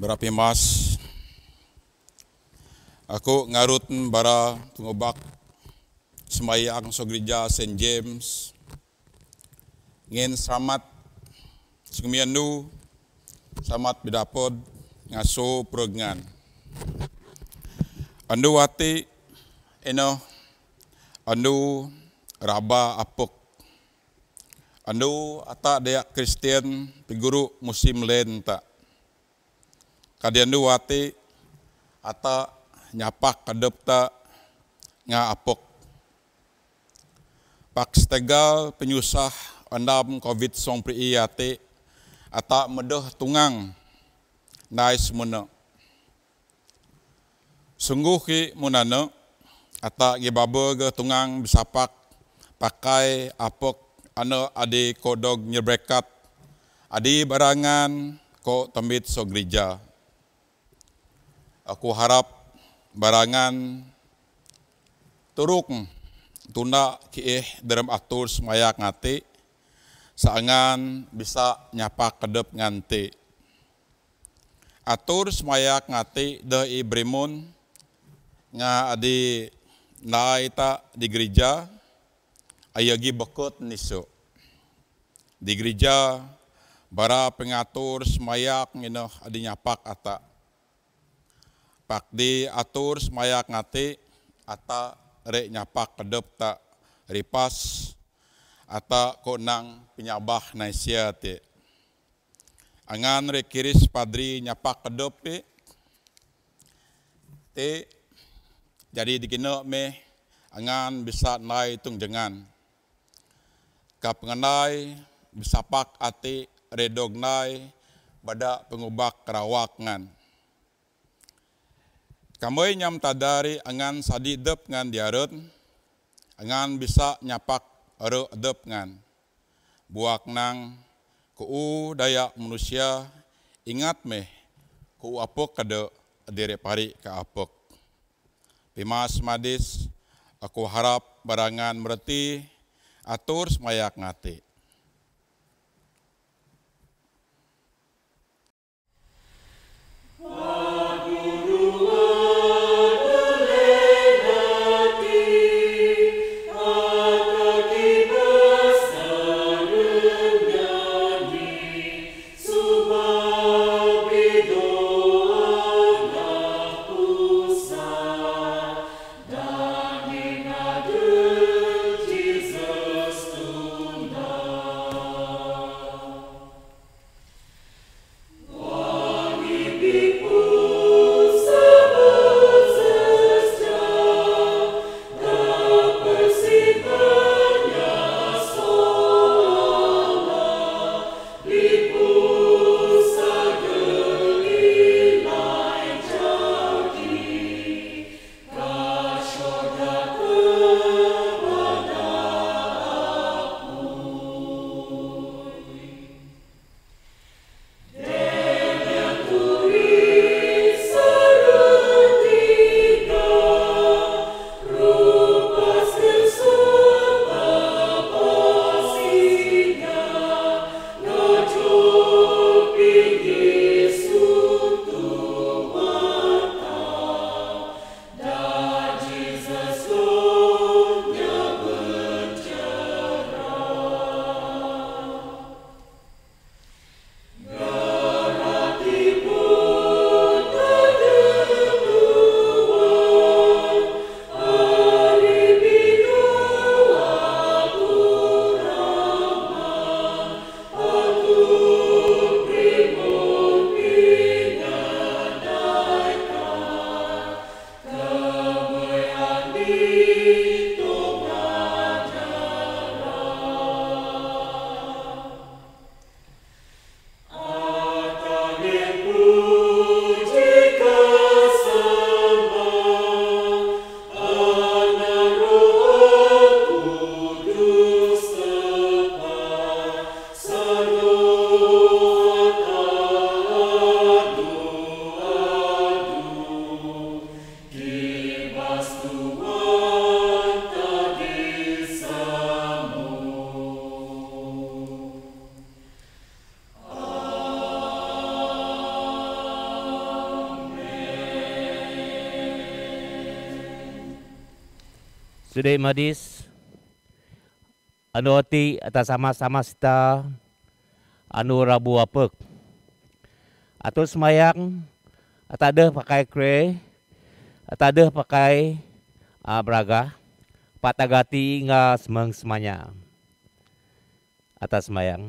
berapi emas. Aku ngarut bara tungobak semayang so gereja St. James. Ngin selamat sekemian nu selamat bidapod ngaso perengan. Andu wati, eno andu raba apok andu ata dia Kristen piguru musim lenta kadian duwati ata nyapak kadepta nga apok pak stegal penyusah andam covid song pri iate ata medeh tungang nais mena sungguh ki munana ata gi babo ge tungang bisapak pakai apok ane adi kodog nyebrekat adi barangan ko tembit so gereja aku harap barangan turuk tunda kieh dalam atur semayak ngati seangan bisa nyapa kedep nganti atur semayak ngati de ibrimun nga adi naita di gereja ayagi bekut nisu di gereja bara pengatur semayak ngino adi nyapak atak pak di atur semaya ngati ata re nyapak kedep tak ripas ata konang penyabah naisia te angan re kiris padri nyapak kedep pe te jadi dikena me angan bisa nai tung jengan ka pengenai bisa pak ate redog nai pada pengubah kerawak ngan. Kamoy nyam tadari angan sadi dep ngan diarut, angan bisa nyapak ero dep ngan. Buak nang ku daya manusia ingat meh ku apok kado dire pari ka apok. Pimas madis aku harap barangan merti atur semayak ngati. Oh. Sudah madis. Anu hati atas sama-sama kita. Anu rabu apek. Atau semayang. tak ada pakai kre. tak ada pakai uh, ah, braga. Patagati hingga semang semanya. Atas semayang.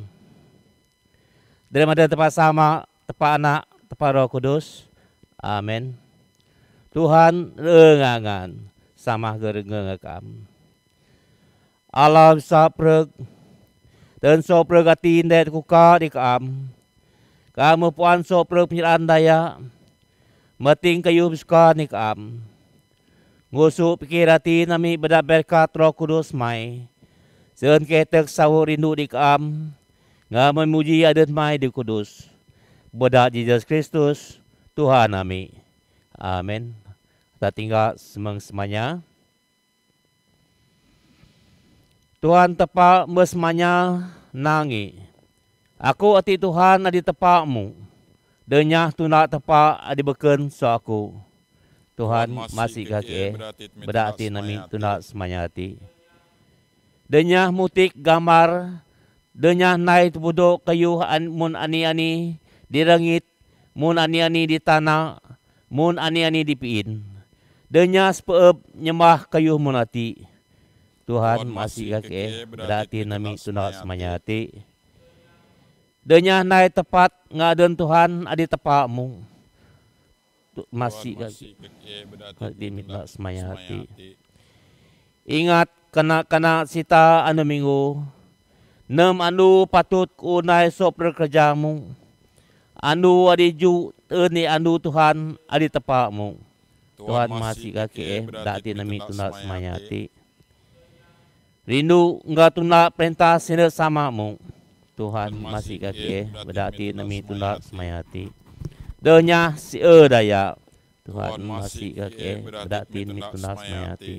Dari mana tempat sama, tempat anak, tempat roh kudus. Amin. Tuhan, rengangan. Uh, sama gerengeng kam. Alam sapreg dan sopreg hati kuka di Kamu puan sopreg ya. Meting kayu biska Ngusuk pikir nami beda berkat mai. Sen ketek sahur rindu di mai di kudus. Jesus Kristus Tuhan kami. Amin. Tak tinggal semang semangsemanya. Tuhan tepak mesmanya nangi. Aku hati Tuhan di tepakmu. Denyah tunak tepak di beken so aku. Tuhan masih kaki eh. Berarti nami tunak semanya hati. Denyah mutik gambar. Denyah naik buduk kayu an, mun ani-ani. Direngit mun ani-ani di tanah. Mun ani-ani di piin. Denyas peep eh, nyemah kayuh munati. Tuhan masih kake berarti nami sunat semanyati. Denyah naik tepat ngaden Tuhan adi tepakmu. Masih kake berarti minta semanyati. Ingat kena-kena sita anu minggu. Nem anu patut ku naik sop berkerjamu. Anu adi ju, ini eh, anu Tuhan adi tepakmu. Anu Tuhan masih kaki eh, tak ti nami tu nak semaya Rindu enggak tu nak perintah sini sama mu. Tuhan masih kaki eh, tak ti nami tu nak semaya ti. Dengnya si daya. Tuhan masih kaki eh, tak ti nami tu nak semaya ti.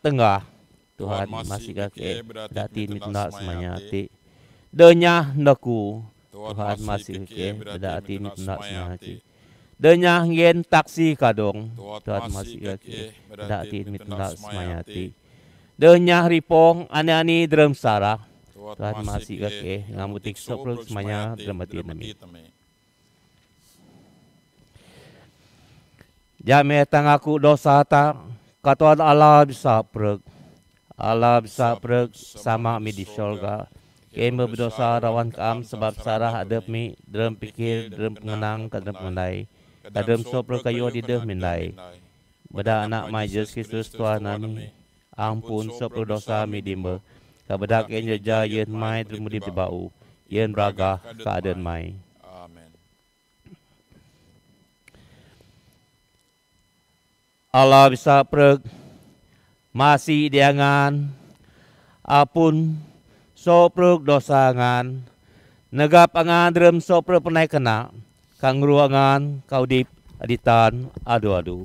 tengah. Tuhan masih kaki eh, tak ti nami tu nak semaya ti. Dengnya Tuhan masih kaki eh, tak ti nami tu nak semaya Denyah gen taksi kadong. Tuat masih ya. Tidak ti mitnah semayati. Denyah ripong ane ani dalam sarah. Tuat masih ya. Ngamutik sepuluh semanya dalam hati nami. Jame tang aku dosa ta katuat Allah bisa prek. Allah bisa prek sama mi di syurga. Kami berdosa rawan kam sebab sarah adep mi dalam pikir dalam pengenang kadrum mandai. Ka tak ada so pro di deh minlay, Beda anak majus Kristus Tuhan kami. Ampun so pro dosa kami di mer. Kepada kenya jayen mai terima di bau. Yen braga keadaan mai. Allah bisa prek masih diangan. Apun sopruk pro dosa ngan. Negap angan drum sopruk pro kena kang ruangan kau di aditan adu adu.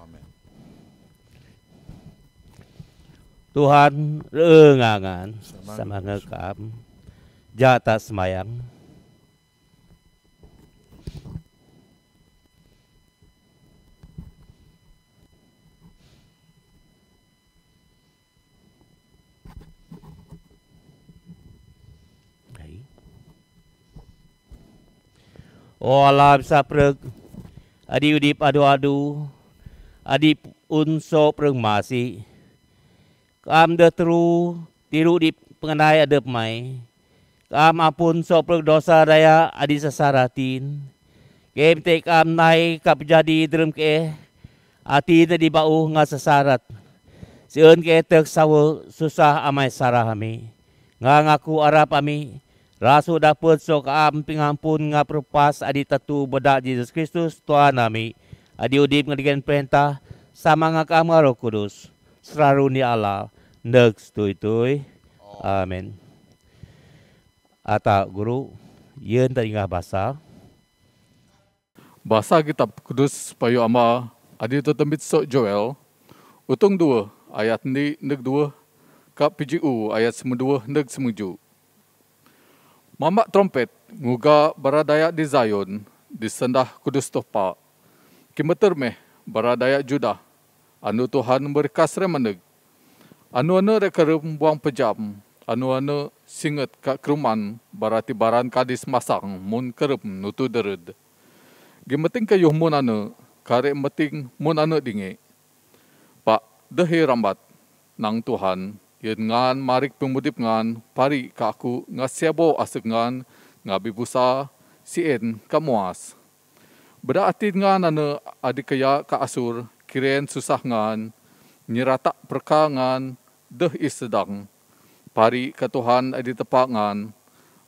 Amen. Tuhan reengangan sama ngekam jata semayang. Sama. Walam sa prek adi udip adu adu adi unso prek masi kam de tru tiru di pengenai ada pemai kam apun ah so prek dosa daya adi sasaratin kem te kam nai kap jadi drum ke ati de di bau nga sasarat seun ke tek sawu susah amai sarah ami nga ngaku arab ami Rasu dapat sok am pingampun ngaprupas adi tatu bedak Yesus Kristus Tuhan kami. Adi udip ngadikan perintah sama ngakamu roh kudus. seraruni Allah. Nek tu itu, Amin. Ata guru, yen tadi ngah bahasa. Bahasa kitab kudus payu ama adi tu tetembit sok Joel. Utung dua ayat ni nek dua. Kap PGU ayat semua dua nek semujuk. Mamak trompet nguga beradaya di Zion di sendah kudus topa. Kimeter meh beradaya judah. Anu Tuhan berkas remeneg. Anu anu rekerum buang pejam. Anu anu singet kak keruman berati baran kadis masang mun kerum nutu derud. Gimeting ke yuh mun anu kare meting mun anu dinge. Pak dehi rambat nang Tuhan Yen ngan marik pemudip ngan pari ka aku nga sebo asik ngan nga si en kamuas. Bada atid ngan ane adikaya ka asur kiren susah ngan nyerata perkangan deh is sedang. Pari ka Tuhan aditepak ngan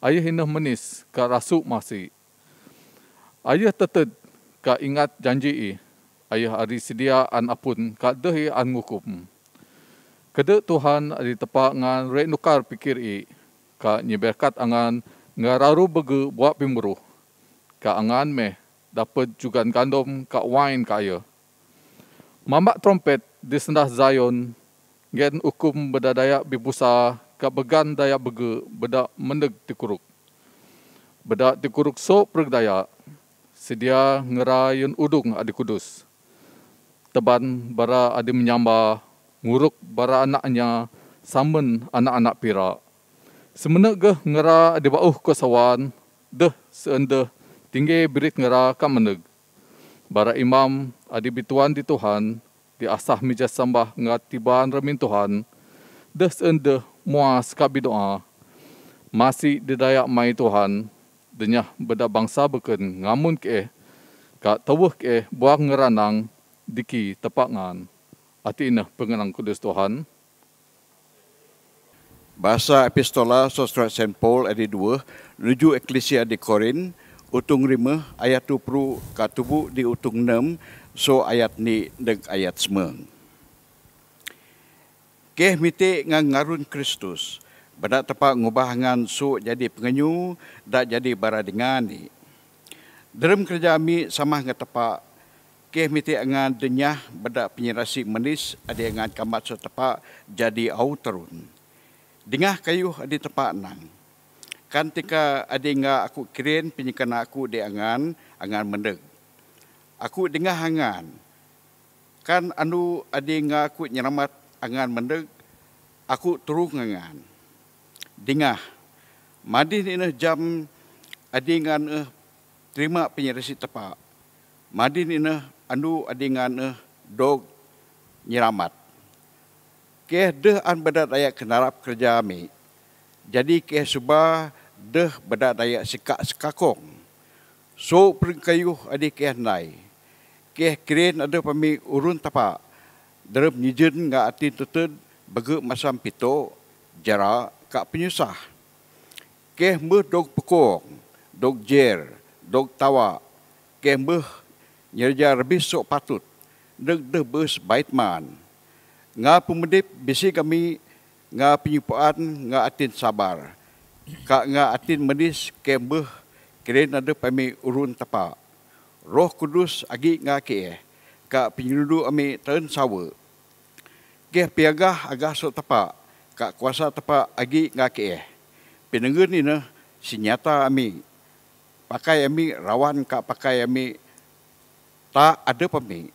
ayah inah menis ka rasuk masih. Ayah tetet ka ingat janji Ayah ari sedia an apun ka deh an ngukum. Kada Tuhan di tepat ngan rek nukar pikir i ka nyeberkat angan ngararu bege buat pimburuh. Ka angan meh dapat juga kandom ka wine kaya. Mambak trompet di sendah Zion gen hukum daya bibusa ka began daya bege beda mendek dikuruk. Beda dikuruk so pergdaya sedia ngerayun udung adik kudus. Teban bara adi menyambah nguruk bara anaknya saman anak-anak pira. Semenek geh ngera di bawah kosawan, deh seendeh tinggi berit ngera kam meneg. Bara imam adi bituan di Tuhan, di asah mijas sambah ngat tibaan remin Tuhan, deh seendeh muas kabi doa. Masih didayak mai Tuhan, denyah beda bangsa beken ngamun ke, kak tawuh ke buang ngeranang diki tepak ngan. Ati ina pengenang kudus Tuhan. Bahasa epistola sosra Saint Paul adi dua, nuju eklesia di Korin, utung rima ayat Tu Pru katubu di utung nem, so ayat ni Deng ayat semeng. Keh mite ngang ngarun Kristus, benda tepak ngubah ngan su jadi pengenyu, dak jadi bara dengani. Dalam kerja kami sama ngetepak kih miti ngan denyah beda penyirasi menis ada dengan kamat so tepak jadi au terun. Dengah kayuh adi tepak nang. Kan tika ada nga aku kirin penyikan aku di angan, angan mendeg. Aku dengah angan. Kan anu ada nga aku nyeramat angan mendeg, aku teruk ngangan. Dengah. Madi ni jam ada ngan terima penyerasi tepak. madin ni anu adingan dog nyiramat. Keh deh an beda daya kenarap kerja ami. Jadi keh suba deh beda daya sekak sekakong. So perengkayuh adi keh nai. Keh kirin ada pami urun tapa. Derep nyijen ngak ati tutun bagu masam pito jarak kak penyusah. Keh meh dog pekong, dog jer, dog tawa. Keh meh nyerjar sok patut deg debus bait man nga pemedip bisi kami nga penyupaan nga atin sabar kak nga atin medis kembuh kerana ada pami urun tapa roh kudus agi nga ke kak penyudu ami tern sawe ke piagah agah sok tapa kak kuasa tapa agi nga ke pinengger ni sinyata ami pakai ami rawan kak pakai ami tak ada pemi.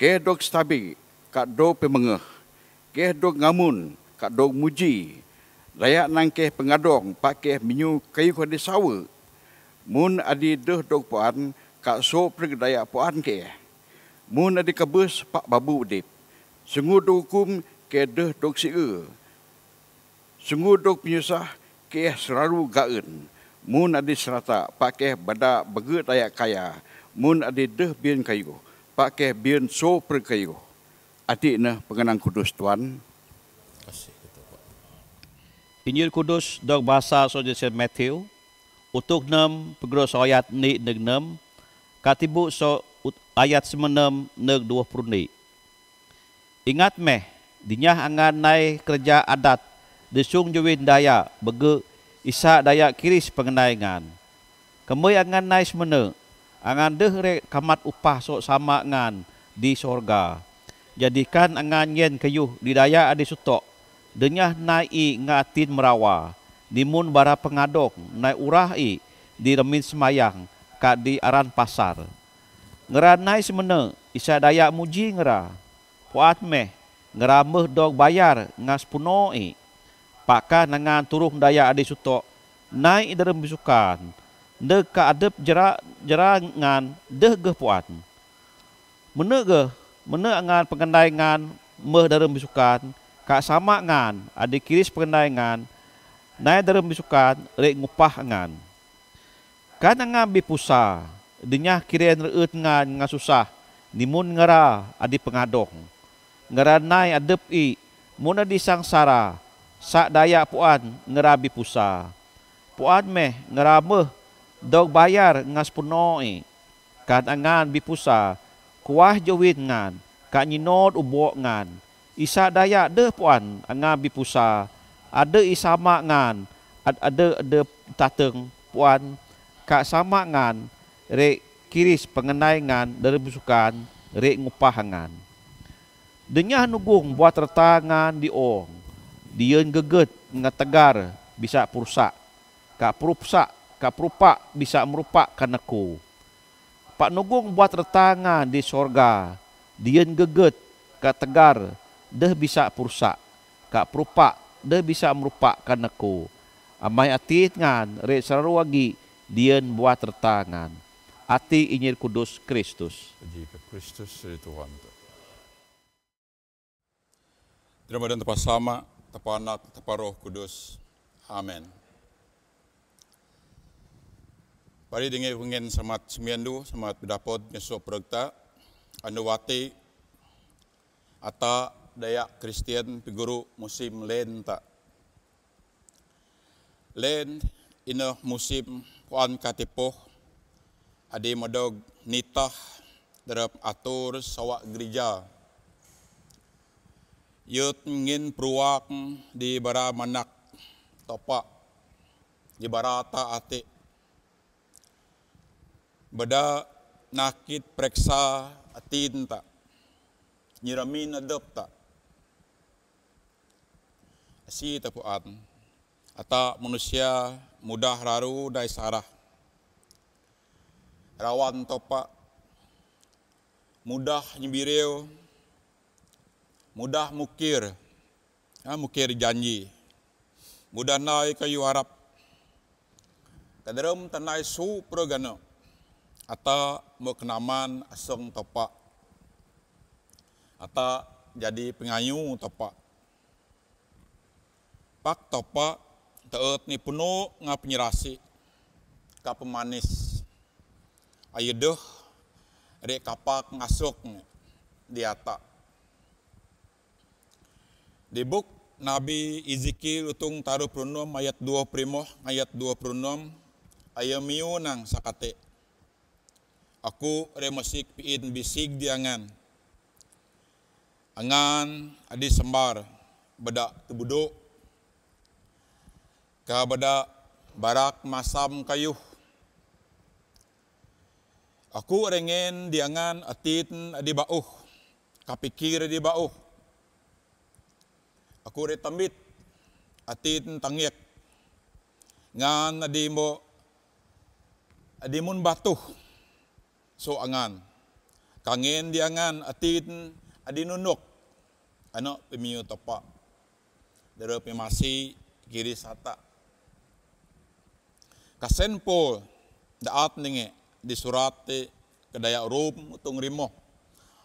Ke dok stabi, kak do pemengah. Ke dok ngamun, kak do muji. Raya nangkeh pengadong, pakeh minyu kayu kode sawa. Mun adi deh dok puan, kak so pergedaya puan ke. Mun adi kebus, pak babu dip. Sungguh dokum, ke deh dok si'e. Sungguh dok penyusah, ke seraru gaen. Mun adi serata, pakeh badak begut ayak Kaya mun adi deh bien kayu pakai bien so per kayu adi na pengenang kudus tuan Injil Kudus dok bahasa soja se Matthew utuk nem pegros ayat ni neg nem katibu so ayat semenem neg dua puluh ni ingat me dinya angan nai kerja adat desung jewin daya bege isa daya kiris pengenangan. kemui angan nai semenem angan deh re upah sok sama ngan di sorga. Jadikan angan yen kayuh di daya adi sutok, denyah nai ngatin merawa, dimun bara pengadok nai urahi di remin semayang kak di aran pasar. Ngeran nai semene isa daya muji ngera, puat meh ngeramuh dog bayar ngas punoi i, pakah nangan turuh daya adi sutok, nai derem bisukan, de ka adep jera jera ngan de ge puan mene ge mene ngan pengendai ngan me bisukan ka sama ngan ade kiris pengendai ngan nai darem bisukan re ngupah ngan kan ngan bi pusa dinya kiren reut ngan ngan nimun ngara ade pengadong ngara nai adep i mun di sangsara sak daya puan ngara bi pusa puan meh ngara meh dog bayar ngas puno e kan angan bipusa kuah jowit ngan kan nyinot ubo ngan isa daya de puan angan bipusa ada isama ngan ada ada tateng puan ka sama ngan re kiris pengenai ngan dari busukan re ngupah ngan denyah nugung buat retangan di ong dieun geget ngategar bisa pursa ka pursa kaprupa bisa merupa kaneku. Pak Nugung buat retanga di sorga, dien geget, kategar, deh bisa pursa, kak deh bisa merupak kaneku. Amai ati ngan, re sarawagi, dien buat retangan. Ati inyir kudus Kristus. Jika Kristus Tuhan. Terima dan tepat sama, tepat roh kudus. Amin. Pari dengan ingin samat semiandu, samat berdapat nyesok perekta, anda wati, atau dayak Kristian peguru musim len tak. Len ina musim kuan katipoh ada madog nitah darab atur sawak gereja. Yut ingin peruak di bara manak topak di bara ta atik Beda nakit preksa atinta nyiramin adopta si tapu atau manusia mudah raru dai sarah rawan topak, mudah nyibireo mudah mukir ha, mukir janji mudah naik kayu harap kadrem tanai su pro gano atau mau kenaman asong topak atau jadi pengayu topak pak topak teut ni penuh ngap penyerasi ka pemanis ayeduh rek kapak ngasuk di atas di buk Nabi Ezekiel lutung taruh prunom ayat dua primoh ayat dua prunom ayam miunang sakate aku remasik piin bisik diangan. Angan adi sembar bedak tebuduk. Ka bedak barak masam kayuh. Aku rengen diangan atin adi bauh. Kapikir adi bauh. Aku retambit atin tangyek. Ngan adi mo adi mun batuh so angan. Kangen di angan atin adinunuk. Ano pemiu tapa. Dero pemasi kiri sata. Kasenpo, po daat ninge di surate kedaya rum utung rimo.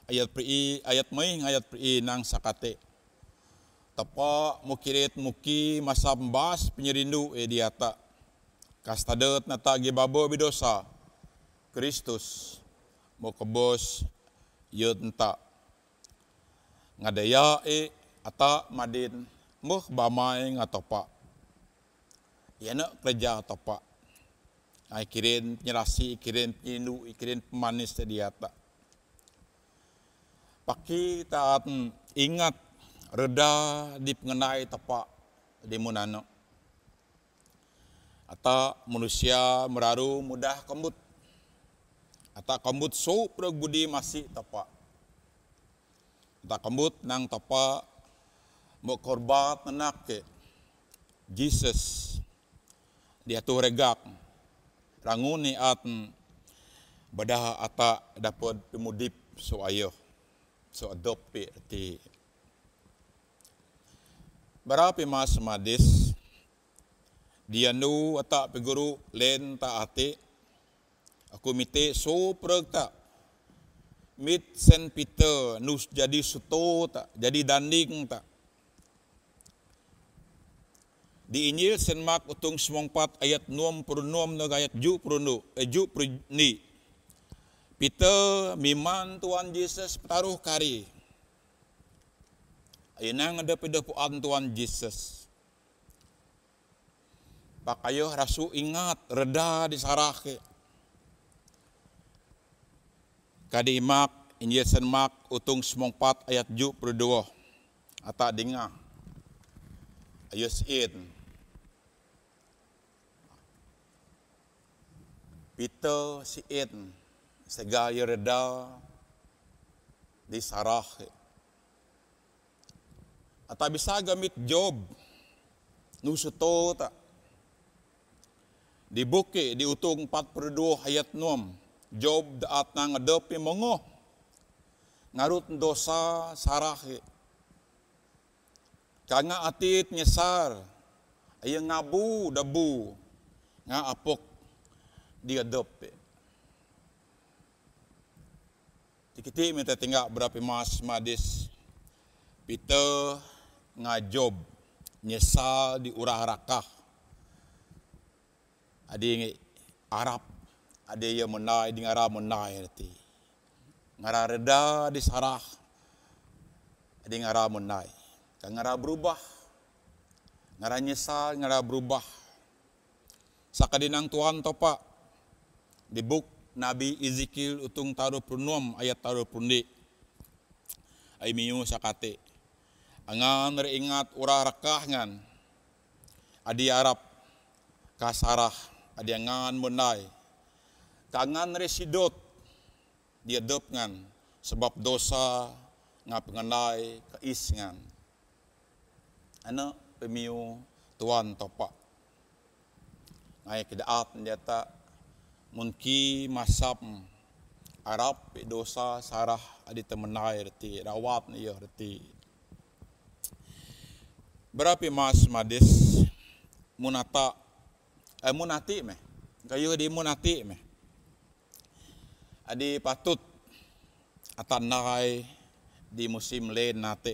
Ayat pri ayat mai ngayat pri nang sakate. Tapa mukirit muki masambas penyerindu ediata. Eh, Kastadet nata gibabo bidosa. Kristus. mo kebos yo ya tenta ngadaya e ata madin mo bamai ngatopa yana kerja atopa ai kirin nyerasi, kirin pindu, kirin pemanis tadi ata paki taat ingat reda di pengenai tepak di munano atau manusia meraru mudah kembut Eta kambut so preg masih tepa. Eta kambut nang tepa mau korbat menak ke Jesus. Dia tu regak. Ranguni at bedah ata dapat pemudip so ayo. So adopi ti. Barapi mas madis. Dia nu atak peguru len ta ati Aku mite so tak, Mit Saint Peter nus jadi suto tak, jadi danding tak. Di Injil Saint Mark utung semongpat ayat nuam perunuam dan ayat ju perunu, eh, ju perni. Peter miman Tuhan Yesus taruh kari. nang ada pada puan Tuhan Yesus. Pakaiyo rasu ingat reda di sarah Kadi imak Injil San Mark utung 4 ayat 72. Ata dinga. Ayus in. Pito si in sega yereda di sarah. Ata bisa gamit job nusuto ta. Di buki di utung 42 ayat 9. Job daat nang adopi mongo. Ngarut dosa sarah. Kanga atit nyesar. Ay ngabu debu, Nga apok di adopi. Tikiti minta tinggal berapa mas madis. Pita nga Nyesal di urah rakah. Adi ingi Arab ada ia menai di ngara menai nanti. Ngara reda di sarah, ada ngara menai. Dan ngara berubah, ngara nyesal, ngara berubah. Sakadinang Tuhan topak, di buk Nabi Ezekiel utung taruh penuam ayat taruh pundik. Ayat minyum sakate. Angan reingat ura rekah ngan, adi Arab, kasarah, adi angan menai, menai tangan residot dia dengan sebab dosa ngap ngenai keisngan. isngan pemiu tuan topak ngai ke daat dia tak mungkin masap arab dosa sarah adi temenai reti rawat ya reti berapa mas madis munata eh, munati meh kayu di munati meh Adi patut atan narai di musim lain nate.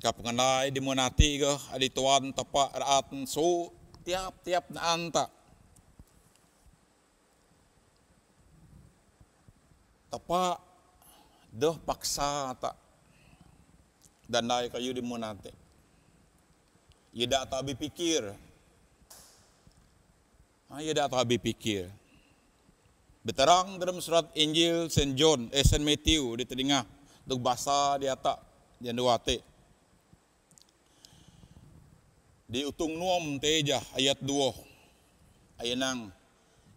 Kap ngenai di munati ke adi tuan tepak raatan so tiap-tiap na anta. Tepak deh paksa tak dan naik kayu di munate. Yeda tak habis pikir. Yeda tak habis pikir Beterang dalam surat Injil St. John, eh, St. Matthew di telingah. Untuk bahasa di atas. Yang dua hati. Di utung nuom teja ayat dua. Ayat nang.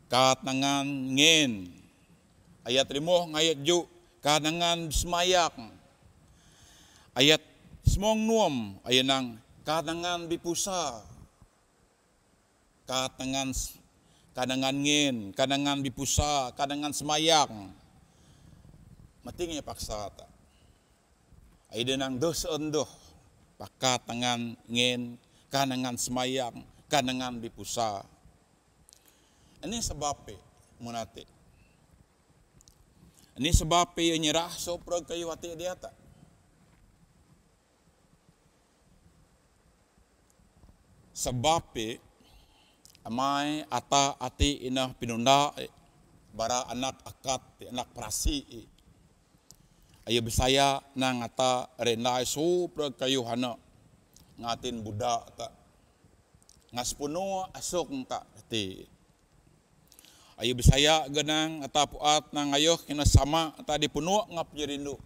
Kat nangan ngin. Ayat rimoh ayat ju. Kat nangan semayak. Ayat semong nuom Ayat nang. Kat nangan bipusa. Kat nangan kadangan ngin, kadangan bipusa, kadangan semayang. matinya paksa ta. Aida nang dos endoh, pakat, tangan ngin, kadangan semayang, kadangan bipusa. Ini sebab pe munate. Ini sebab pe nyerah so pro kayu hati dia ta. Sebab pe amai ata ati ina pinunda e, bara anak akat e, anak prasi e. ayo bisaya nang Ata, renda su pro kayu hana ngatin buddha ta ngas puno asok ta ti ayo bisaya genang ata puat nang ngayo kina sama ta di puno ngap jerindu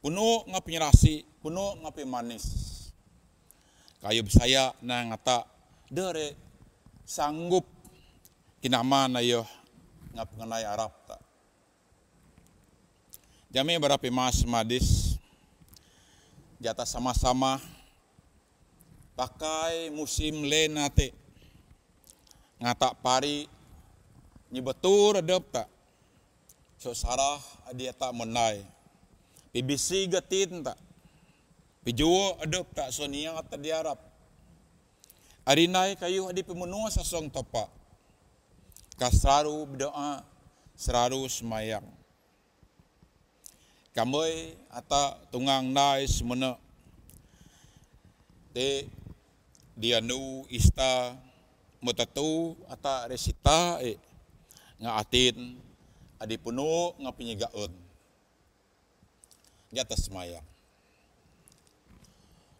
puno ngap nyerasi puno ngap manis kayu bisaya na ngata dere sanggup kinaman yo nga panganay Arab ta. Jami berapi mas madis jata sama-sama pakai musim lenate ngata pari nyebetur adep ta. So sarah dia tak menai. Pibisi getin tak. Pijuo adep tak so niang di Arab. Arinai kayu adi pemenuh sasong topak. Kasaru berdoa, seraru semayang. Kamoi ata tungang nai semena. Te dianu ista metatu ata resita e ngatin adi penuh ngapinya gaun. Di atas semayang.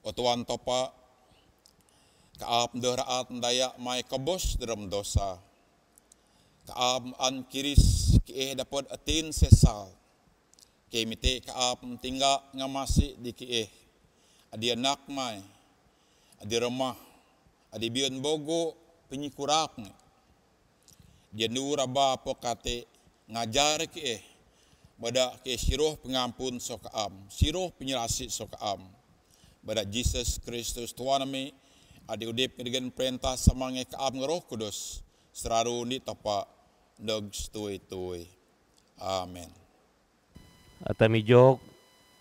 Otuan topak kaap deraat daya mai kebos dalam dosa kaap an kiris ki eh dapat atin sesal ke mite kaap tingga ngamasi di ki eh adi anak mai adi remah adi bion bogo penyikurak ni dia nur aba apo kate ngajar ki eh bada ke siroh pengampun sokaam siroh penyelasit sokaam bada Jesus Kristus tuan ami adi udip dengan perintah samange kaam roh kudus seraru ni tapa deg stui tui amen atami jok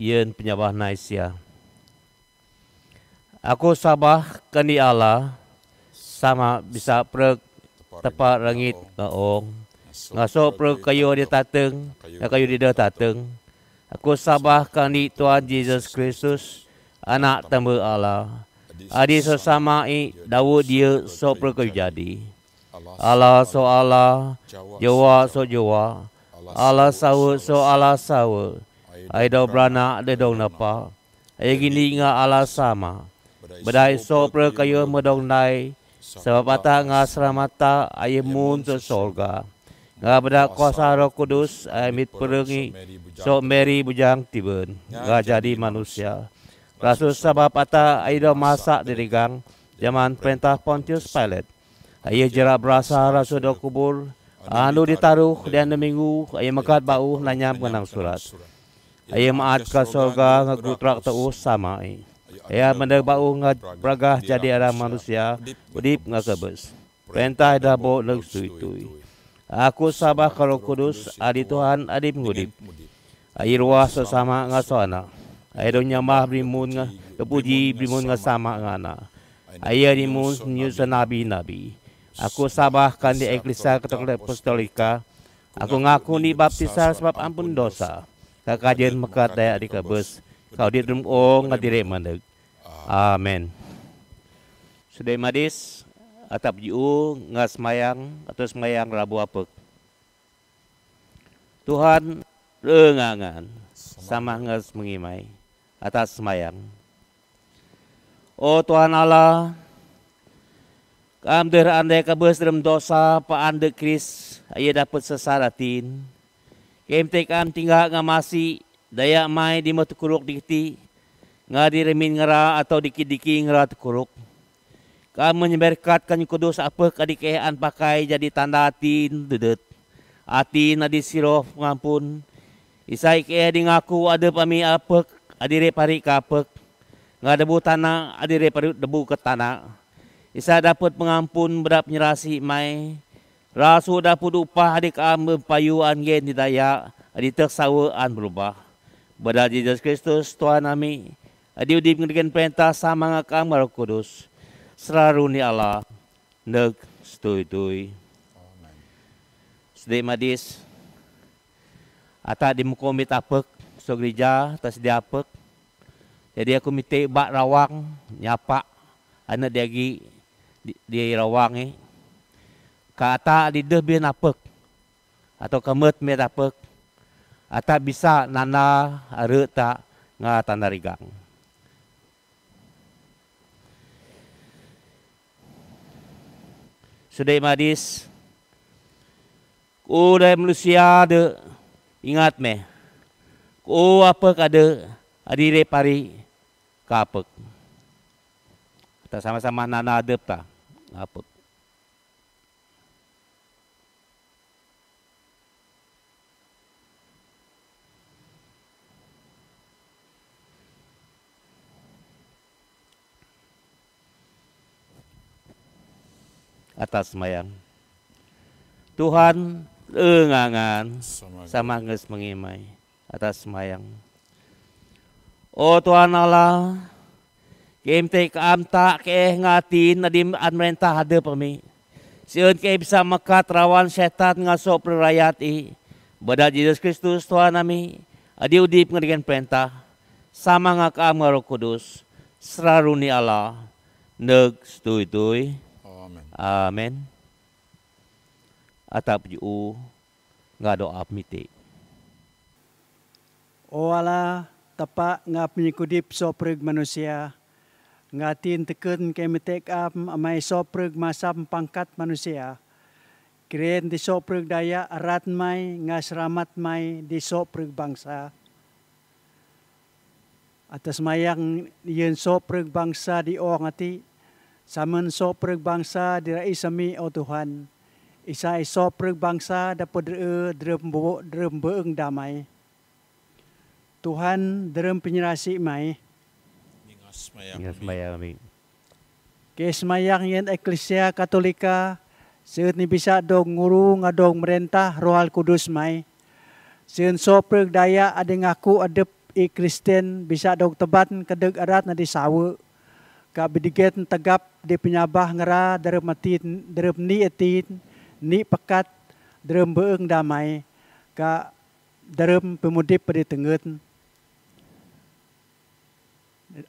yen penyabah naisia aku sabah kani allah sama bisa prek tepa langit kaong ngaso prek kayu di tateng kayu di tateng aku sabah kani tuan Yesus kristus anak tembe allah Adi sesama i dawu dia so perlu jadi. Allah so Allah, jawa so jawa. Allah sawu so Allah sawu. Ai do brana de do napa. Ai gini nga Allah sama. berai so perlu kayu medong nai. Sebab ata nga seramata ai mun so solga, Nga beda kuasa roh kudus ai mit perengi. So Mary bujang tiben. Nga jadi manusia. Rasul sabab ata aida masak di gang zaman perintah Pontius Pilate. Ia jera berasa rasul dah kubur anu ditaruh dan de minggu ia mekat bau nanya mengenang surat. Ia maat ke surga ngegutrak teus sama ai. Ia mendek bau ngebragah jadi ada manusia udip ngekebes. Perintah dah bo lengsu itu. Aku sabah kalau kudus adi Tuhan adi mengudip. Air wah sesama ngasuh anak. Ayah dong nyamah berimun ngah kepuji berimun ngah sama ngana. Ayah berimun nyusa nabi nabi. Aku sabahkan di Eklisa Katolik Apostolika. Aku ngaku ni baptisa sebab ampun dosa. Kakajen mekat daya di kebus. Kau di dalam o ngadire mandeg. Amin. Sudah madis atap jiu ngas mayang atau semayang rabu apek. Tuhan lengangan sama ngas mengimai atas semayang. Oh Tuhan Allah, kamdir andai kebes dalam dosa, Pak Ande Kris, ia dapat sesaratin. atin. Kemte kam tinggal ngamasi, daya mai di mata kuruk dikti, ngadi remin ngera atau dikidiki ngera tekuruk. Kam menyeberkatkan kudus apa kadikehan pakai jadi tanda atin dudut. Atin adi siroh pengampun, Isai kaya di ngaku ada pami apa adi re parik kapek nga debu tanah adi re debu ke tanah isa dapat pengampun berap penyerasi mai rasu dapat upah adik ka mempayu an gen didaya adi tersawa an berubah berda Yesus Kristus Tuhan kami adi udi pengerikan perintah sama nga kamar kudus seraruni Allah neg stuitui sedih madis atau di muka umit apek so gereja atas dia apa. Jadi aku minta bak rawang nyapa anak dia gi di, rawang ni. Eh. Kata di deh bin apa atau kemet me apa atau bisa nana are tak nga tanda rigang. Sudai madis. Ku dai manusia de ingat meh ko oh, apa kada adire pari kapak, kita sama-sama nana adep ta apa atas mayang Tuhan engangan sama, sama ngus mengimai atas mayang. O oh, Tuhan Allah, kami tak kam tak ke ngatin nadi amrenta hade pemi. Siun ke bisa mekat rawan setan ngaso perayat i. Bada Yesus Kristus Tuhan kami, adi udip ngadikan perintah. Sama ngak am kudus, seraruni Allah. Nek setuitui. Amen. Amen. Atap ju'u, ngadok apmitik. O tapak tepat ngap menyikudip soprig manusia, ngatin tekun kemetek am amai soprig masam pangkat manusia, kren di soprig daya erat mai ngasramat mai di soprig bangsa. Atas mayang yen soprig bangsa di o ngati, samen soprig bangsa di raisami o Tuhan, isai soprig bangsa dapat dreu dreu dreu damai. Tuhan derem penyerasi mai. Ingat semayang kami. Ke yang Eklesia Katolika seut ni bisa dong nguru ngadong merentah Rohal Kudus mai. Seun so daya ada ngaku ada i Kristen bisa dong tebat kedek erat nadi sawu, Ka bidiget tegap di penyabah ngera derem mati derem ni etin ni pekat derem beung damai. Ka derem pemudip pada tengah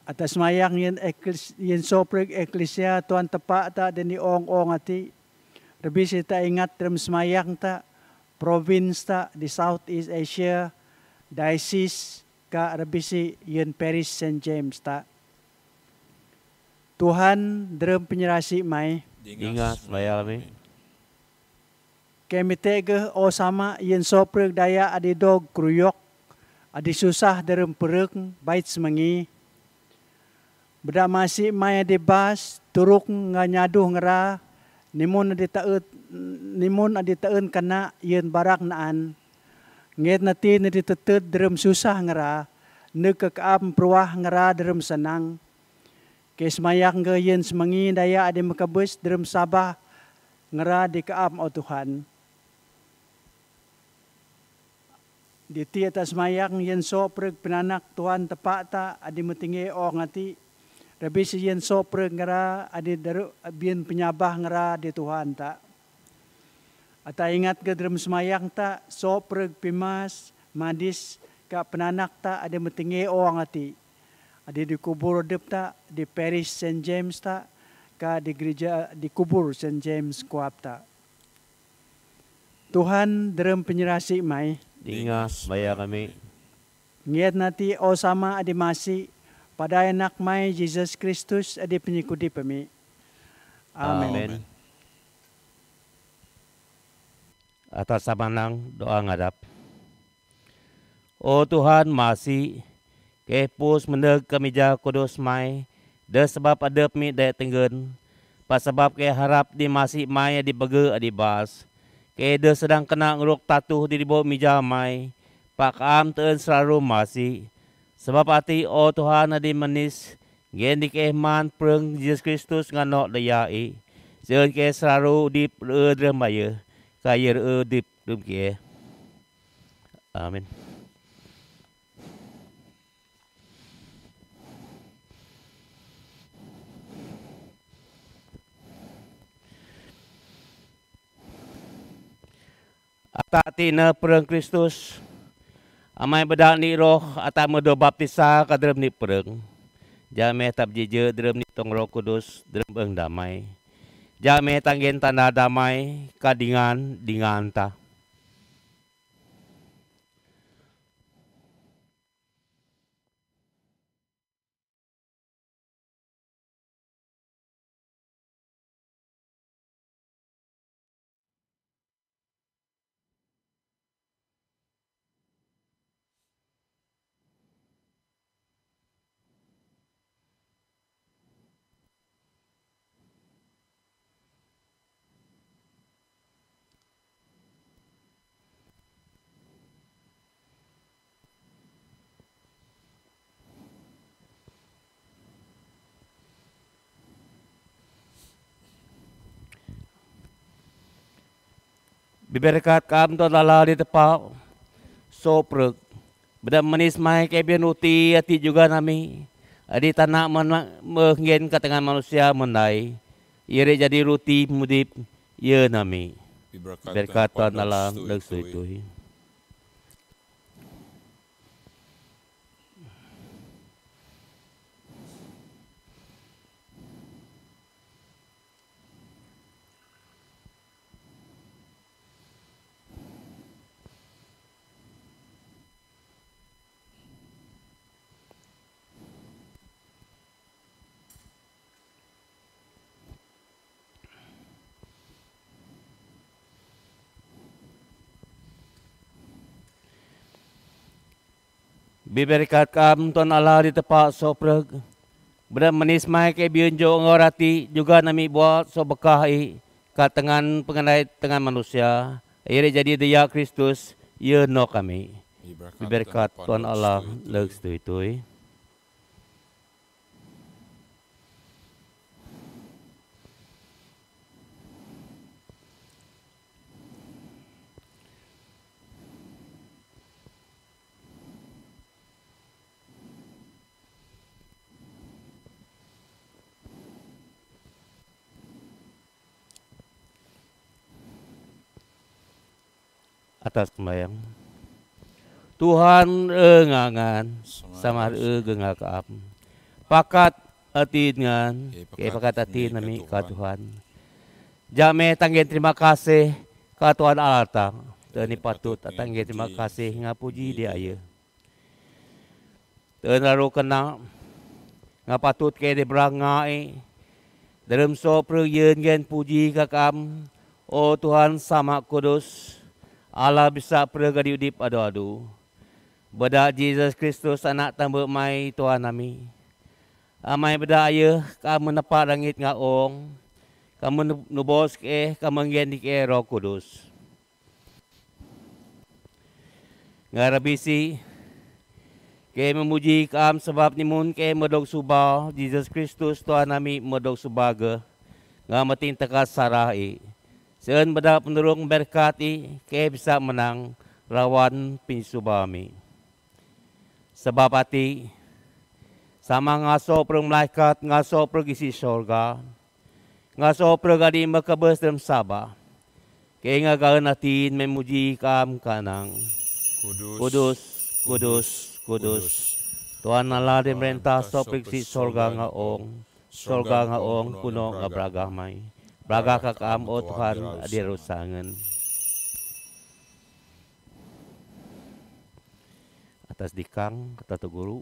atas mayang yen eklesia yen soprek eklesia tuan tepak ta den di ong ong ati lebih kita ingat dalam semayang ta provinsi ta di Southeast Asia diocese ka lebih si yen Paris Saint James ta Tuhan dalam penyerasi mai ingat maya lami kami tega o sama yen soprek daya adi dog kruyok adi susah dalam perang bait semangi Beda masih mai di bas, turuk nganyaduh ngera, nimun di taut, nimun di taun kena yen barak naan. Ngait nanti nanti tetut derem susah ngera, nuk kekaap peruah ngera derem senang. Kes mayak nge yen semangi daya adi mekebus derem sabah ngera di kaap o Tuhan. Di ti atas mayak yen sok perik penanak Tuhan tepak ta adi metinggi o oh, ngati. Rabbi Sijin Sopre ngera adi daru bin penyabah ngera di Tuhan tak. Ata ingat ke dalam semayang tak Sopre pimas madis kak penanak tak ada metinggi orang hati. Adi di kubur dep tak di Paris Saint James tak ka di gereja di kubur Saint James kuap tak. Tuhan derem penyerasi mai. Dengar, bayar kami. Ngiat nanti, oh sama adi masih pada anak mai Jesus Kristus adi penyikuti pemi. Amin. Amen. Atas samanang doa ngadap. Oh Tuhan masih kepus mendek kami ja kudus mai de sebab ada pemi daya tenggen. Pas sebab ke harap di masih mai adi bege adi bas. Ke de sedang kena ngeruk tatuh di mi mija mai. Pak am teun selalu masih. Sebab hati o oh Tuhan adi manis, gendik eh man perang Yesus Kristus ngano daya i. Jangan ke selalu di dalam bayi, kaya di dalam ke. Amin. Atati na perang Kristus. Amai bedak ni roh atas medo baptisa kadrem ni pereng. Jame tap jeje drem ni tong roh kudus drem beng damai. Jame tanggen tanda damai kadingan dingan tak. Diberkatkan tu adalah di tepat Sopruk benda manis mai kebian uti Hati juga nami Adi tanah menggen katangan manusia Mendai Iri jadi ruti mudip Ya nami Diberkatkan dalam Lekstu itu, itu. Biberikat kam tuan Allah di tempat sopreg. Benda manis mai ke bionjo ngorati juga nami buat so bekah i ka tengan pengenai tengan manusia. Ire jadi dia ya Kristus ye no kami. Biberikat tuan Allah lek tu itu. Eh. atas sembahyang. Tuhan engangan sama e gengak Pakat atin ngan, eh, ke pakat atin nami ka Tuhan. Jame tangge terima kasih ka Tuhan Allah ta. Tani patut tangge terima kasih ngapuji dia. aye. Tuhan lalu kena ngapatut ke de berangai. Dalam so pruyen gen puji kakam. Oh Tuhan sama kudus. Allah bisa pergi di udip adu adu. Beda Jesus Kristus anak tambah mai Tuhan kami. Amai ah, beda ayah kamu nepa langit nga ong. Kamu nubos ke kamu ngian di ke roh kudus. Ngarabisi ke memuji kam sebab nimun ke medok subal Jesus Kristus Tuhan kami medok subaga. Ngamatin tekas sarai. Ngamatin sarai. Seun pada penerung berkati ke bisa menang lawan pinsubami. Sebab hati sama ngaso per malaikat ngaso pergi si syurga. Ngaso per gadi mekebes dalam sabah. Ke ngagaan hati memuji kam kanang. Kudus, kudus, kudus. kudus. Tuhan Allah di merintah sopik si sorga ngaong, sorga ngaong, puno ngabragamai. Nga Baga ka kaam o Tuhan oh, di rusangan. Atas dikang, kata tu guru.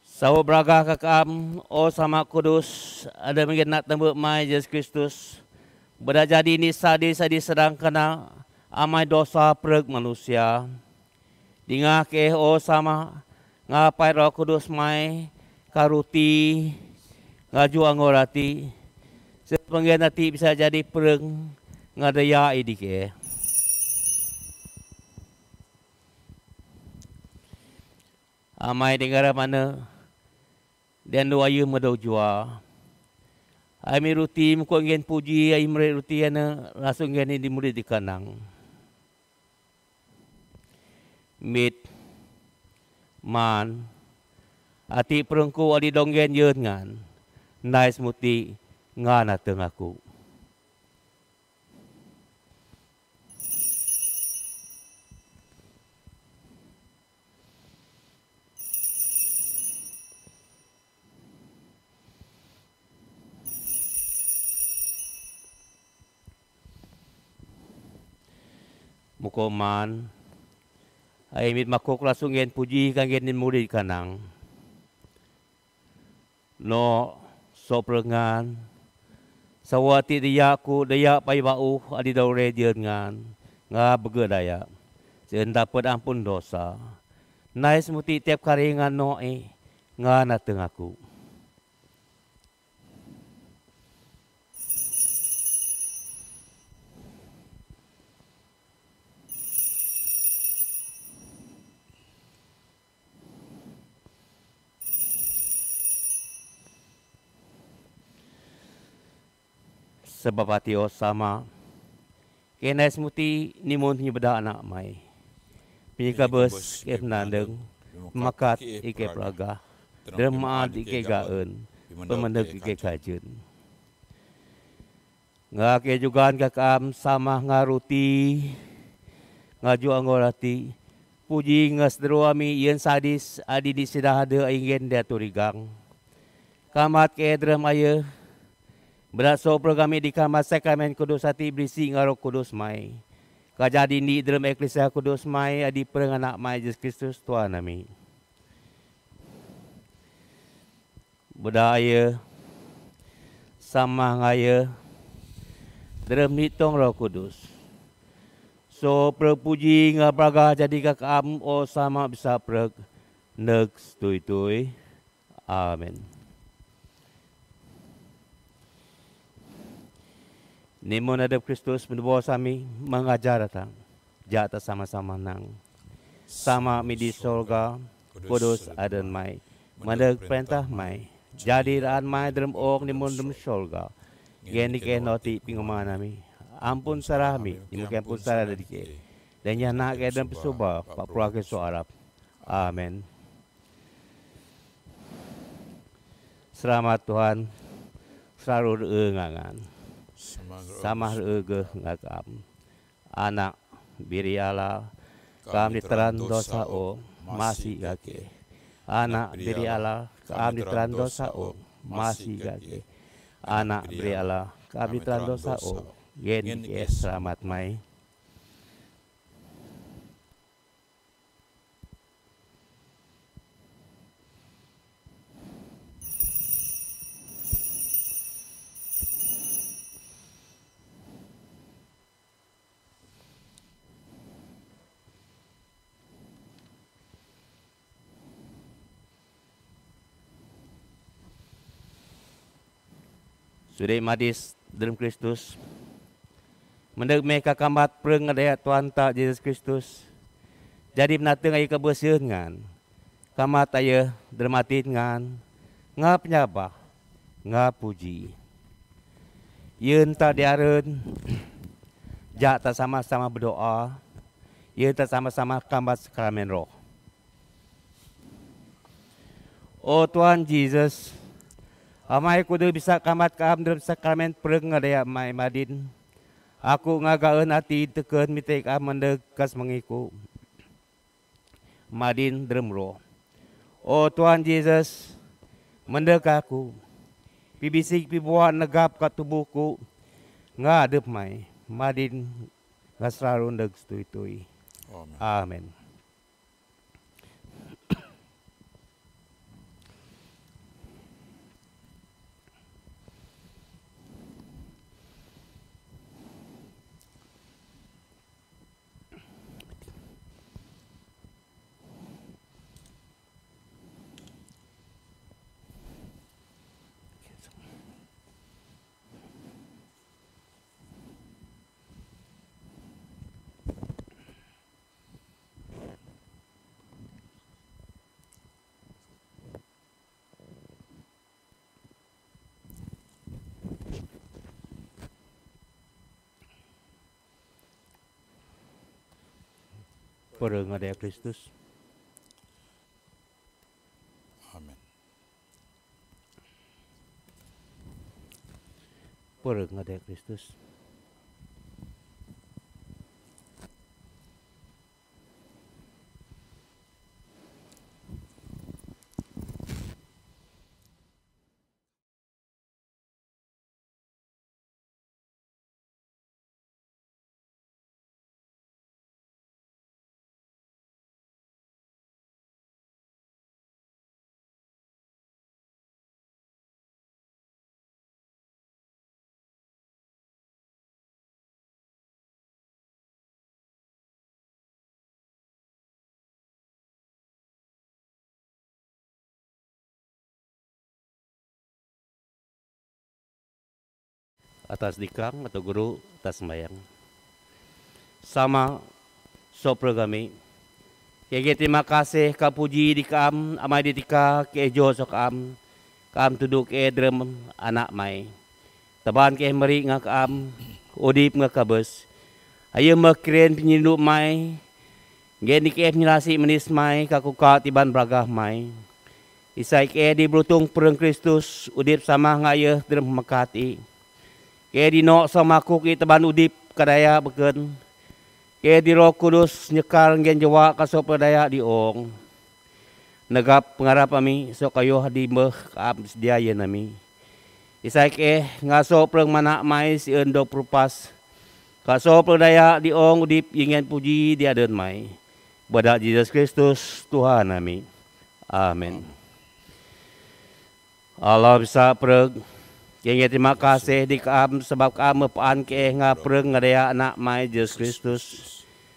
Sawo braga ka kaam o oh, sama kudus, ada mungkin nak tembuk mai Yesus Kristus. Berada jadi ini sadi sadi sedang kena amai dosa perut manusia. Dengar ke o oh, sama ngapai roh kudus mai, karuti ngaju angorati sepengge nanti bisa jadi pereng ngadaya idik ya eh. amai negara mana dan dua ayu ya medau jua ami ruti muko ngen puji ai mere ruti ana langsung ngen di murid di kanang mit man ati perengku adi donggen yeun ngan nais muti ngan ateng aku Mukoman, ayamit makuk langsung yang puji kan yang murid kanang no so perengan sawa ti dia ku dia pai bau adi dau redian ngan nga bege daya sen dapat ampun dosa nai smuti tiap karingan no e ngan ateng aku sebab hati osama. Kena semuti ni mun ni beda anak mai. Pinika bus ke nandeng makat ike praga. Derma ike gaen. Pemendek ike kajen. Ngak ke juga ngak am sama ngaruti. Ngaju angorati. Puji ngas deruami yen sadis adi di sidah ade ingen dia turigang. Kamat ke derma ye. Berasa program ini dikamasakan main kudus hati berisi ngaro kudus mai. Kajah dindi dalam eklesia kudus mai adi peranganak mai Yesus Kristus Tuhan kami. Berdaya sama ngaya dalam hitung roh kudus. So perpuji ngapraga jadi kakam o oh, sama bisa perg next tuitui. Amin. Amin. Nimun adab Kristus menubuh kami mengajar datang. Jata sama-sama nang. Sama midi di sorga, kudus adan mai. Mendek perintah mai. Jadi raan mai dalam ok nimun dalam sorga. Gini ke noti pingumana kami, Ampun sarah kami, nimun mungkin ampun sarah dari ke. Dan yang nak ke dalam pesubah, Pak Prakir Suarab. Amin. Selamat Tuhan. Selalu ngangan samar ege ngagam anak biri ala kam diteran dosa o masih gake anak biri ala kam diteran dosa o masih gake anak biri ala kam diteran dosa o gen ke selamat mai Sudah madis dalam Kristus. Mendengar mereka kamat perang daya Tuhan tak Yesus Kristus. Jadi menatang ayah kebersihan kamat ayah dermati dengan. Nga penyabah. Nga puji. Yang tak diarun. Jak tak sama-sama berdoa. Yang tak sama-sama kamat sekalaman roh. Oh Tuhan Yesus. Yesus. Amai kuda bisa kamat kam dalam sakramen perang ada mai madin. Aku ngagaen hati tekan mite kam mendekas mengiku. Madin dremro. Oh Tuhan Yesus mendekaku. Pibisik pibuah negap kat tubuhku. Ngadep mai madin rasa rundeg stui-tui. Amin. Amen. perengadaya Kristus. Amin. Perengadaya Kristus. atas dikang atau guru atas sembahyang. Sama so programi. Kaya kaya terima kasih ka puji di kaam amai di tika kaya jo so kaam kaam tuduk ke drum anak mai. Taban kaya meri nga kaam odip nga kabus. Ayo makrin penyinduk mai. Gendi kaya penyelasi menis mai kaku kakuka tiban beragah mai. Isai kaya di berutung perang Kristus udip sama ngayah dalam makati ke di nok sama aku ki teban udip kadaya beken ke di roh kudus nyekar ngen jawa kaso pedaya di ong negap pengarap ami so kayo di meh kap sedia ye nami isai ke ngaso perang mana mai si endo perupas kaso pedaya di ong udip ingin puji dia dan mai pada Yesus Kristus Tuhan kami. Amin. Allah bisa perang yang terima kasih di kam sebab kamu pan ke eh ngah pereng anak mai Yesus Kristus.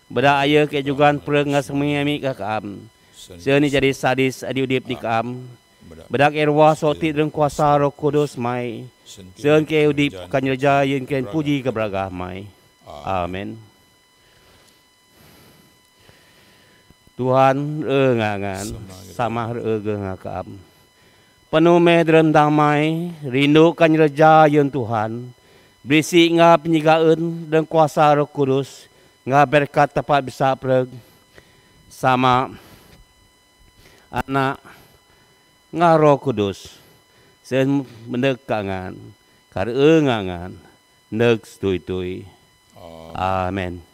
Beda ayah ke juga pereng ngah semuanya mi ke kam. Seni jadi sadis adi udip di ah, kam. Beda erwa soti dengan kuasa roh kudus mai. Seni ke udip kanyerja yang ken puji keberagah mai. Ah. Amin. Tuhan, eh, ngangan, sama, eh, ngangan, penuh me dalam damai, rindukan reja yang Tuhan, berisi nga penyigaan dan kuasa roh kudus, nga berkat tepat bisa pereg, sama anak nga roh kudus, sen mendekangan, karena ngangan, next tui, oh. Amen. Amen.